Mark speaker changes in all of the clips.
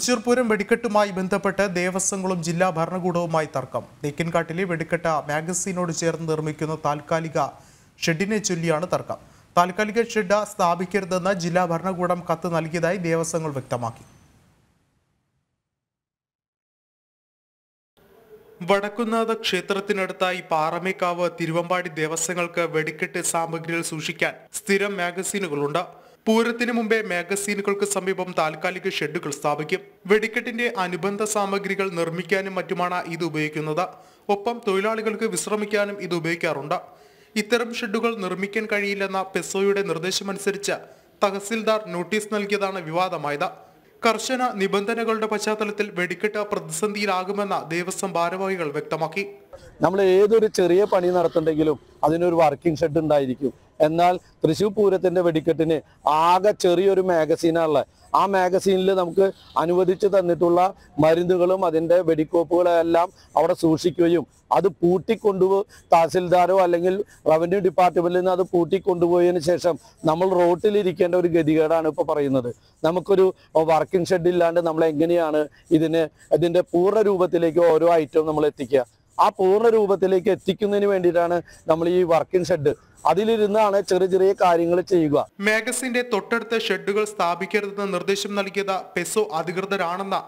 Speaker 1: തൃശൂർ പൂരം വെടിക്കെട്ടുമായി ബന്ധപ്പെട്ട് ദേവസ്വങ്ങളും ജില്ലാ ഭരണകൂടവുമായി തർക്കം തേക്കിൻകാട്ടിലെ വെടിക്കെട്ട മാഗസീനോട് ചേർന്ന് നിർമ്മിക്കുന്ന താൽക്കാലിക ഷെഡിനെ ചൊല്ലിയാണ് തർക്കം താൽക്കാലിക ഷെഡ് സ്ഥാപിക്കരുതെന്ന് ജില്ലാ ഭരണകൂടം കത്ത് നൽകിയതായി ദേവസ്വങ്ങൾ വ്യക്തമാക്കി വടക്കുന്നാഥ ക്ഷേത്രത്തിനടുത്തായി പാറമേക്കാവ് തിരുവമ്പാടി ദേവസ്വങ്ങൾക്ക് വെടിക്കെട്ട് സാമഗ്രികൾ സൂക്ഷിക്കാൻ സ്ഥിരം മാഗസീനുകളുണ്ട് പൂരത്തിന് മുമ്പേ മാഗസീനുകൾക്ക് സമീപം താൽക്കാലിക ഷെഡുകൾ സ്ഥാപിക്കും വെടിക്കെട്ടിന്റെ അനുബന്ധ സാമഗ്രികൾ നിർമ്മിക്കാനും മറ്റുമാണ് ഇത് ഉപയോഗിക്കുന്നത് ഒപ്പം തൊഴിലാളികൾക്ക് വിശ്രമിക്കാനും ഇത് ഉപയോഗിക്കാറുണ്ട് ഇത്തരം ഷെഡുകൾ നിർമ്മിക്കാൻ കഴിയില്ലെന്ന പെസോയുടെ നിർദ്ദേശമനുസരിച്ച് തഹസിൽദാർ നോട്ടീസ് നൽകിയതാണ് വിവാദമായത് കർശന നിബന്ധനകളുടെ പശ്ചാത്തലത്തിൽ വെടിക്കെട്ട് പ്രതിസന്ധിയിലാകുമെന്ന് ദേവസ്വം ഭാരവാഹികൾ വ്യക്തമാക്കി
Speaker 2: നമ്മൾ ഏതൊരു ചെറിയ പണി നടത്തുണ്ടെങ്കിലും അതിനൊരു വർക്കിംഗ് ഷെഡ് ഉണ്ടായിരിക്കും എന്നാൽ തൃശ്ശൂർ പൂരത്തിന്റെ വെടിക്കെട്ടിന് ആകെ ചെറിയൊരു മാഗസീനാണുള്ളത് ആ മാഗസീനിൽ നമുക്ക് അനുവദിച്ചു തന്നിട്ടുള്ള മരുന്നുകളും അതിൻ്റെ വെടിക്കോപ്പുകളെല്ലാം അവിടെ സൂക്ഷിക്കുകയും അത് പൂട്ടിക്കൊണ്ടു തഹസിൽദാരോ അല്ലെങ്കിൽ റവന്യൂ ഡിപ്പാർട്ട്മെന്റിൽ നിന്ന് അത് പൂട്ടിക്കൊണ്ടുപോയതിന് ശേഷം നമ്മൾ റോട്ടിലിരിക്കേണ്ട ഒരു ഗതികേടാണ് ഇപ്പോൾ പറയുന്നത് നമുക്കൊരു വർക്കിംഗ് ഷെഡ് ഇല്ലാണ്ട് നമ്മൾ എങ്ങനെയാണ് ഇതിന് ഇതിൻ്റെ പൂർണ്ണ രൂപത്തിലേക്ക് ഓരോ ഐറ്റം നമ്മൾ എത്തിക്കുക ആ പൂർണ്ണ രൂപത്തിലേക്ക് എത്തിക്കുന്നതിന് വേണ്ടിയിട്ടാണ് നമ്മൾ ഈ വർക്കിംഗ് ഷെഡ് അതിലിരുന്നാണ് ചെറിയ ചെറിയ കാര്യങ്ങൾ ചെയ്യുക
Speaker 1: മേഗസിന്റെ തൊട്ടടുത്ത് ഷെഡുകൾ സ്ഥാപിക്കരുതെന്ന് നിർദ്ദേശം നൽകിയത് പെസോ അധികൃതരാണെന്ന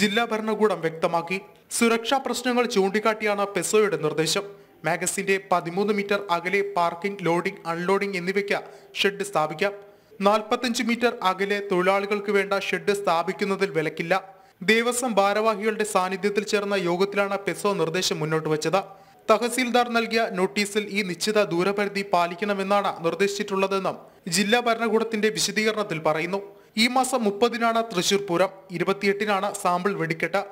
Speaker 1: ജില്ലാ ഭരണകൂടം വ്യക്തമാക്കി സുരക്ഷാ പ്രശ്നങ്ങൾ ചൂണ്ടിക്കാട്ടിയാണ് പെസോയുടെ നിർദ്ദേശം മാഗസിന്റെ പതിമൂന്ന് മീറ്റർ അകലെ പാർക്കിംഗ് ലോഡിംഗ് അൺലോഡിംഗ് എന്നിവയ്ക്ക് ഷെഡ് സ്ഥാപിക്കാം നാൽപ്പത്തഞ്ച് മീറ്റർ അകലെ തൊഴിലാളികൾക്ക് വേണ്ട ഷെഡ് സ്ഥാപിക്കുന്നതിൽ വിലക്കില്ല ദേവസ്വം ഭാരവാഹികളുടെ സാന്നിധ്യത്തിൽ ചേർന്ന യോഗത്തിലാണ് പെസോ നിർദ്ദേശം മുന്നോട്ട് വച്ചത് തഹസീൽദാർ നൽകിയ നോട്ടീസിൽ ഈ നിശ്ചിത ദൂരപരിധി പാലിക്കണമെന്നാണ് നിർദ്ദേശിച്ചിട്ടുള്ളതെന്നും ജില്ലാ ഭരണകൂടത്തിന്റെ വിശദീകരണത്തിൽ പറയുന്നു ഈ മാസം മുപ്പതിനാണ് തൃശൂർ പൂരം ഇരുപത്തിയെട്ടിനാണ് സാമ്പിൾ വെടിക്കെട്ട്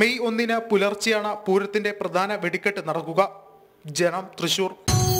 Speaker 1: മെയ് ഒന്നിന് പുലർച്ചെയാണ് പൂരത്തിന്റെ പ്രധാന വെടിക്കെട്ട് നടക്കുക ജനം തൃശൂർ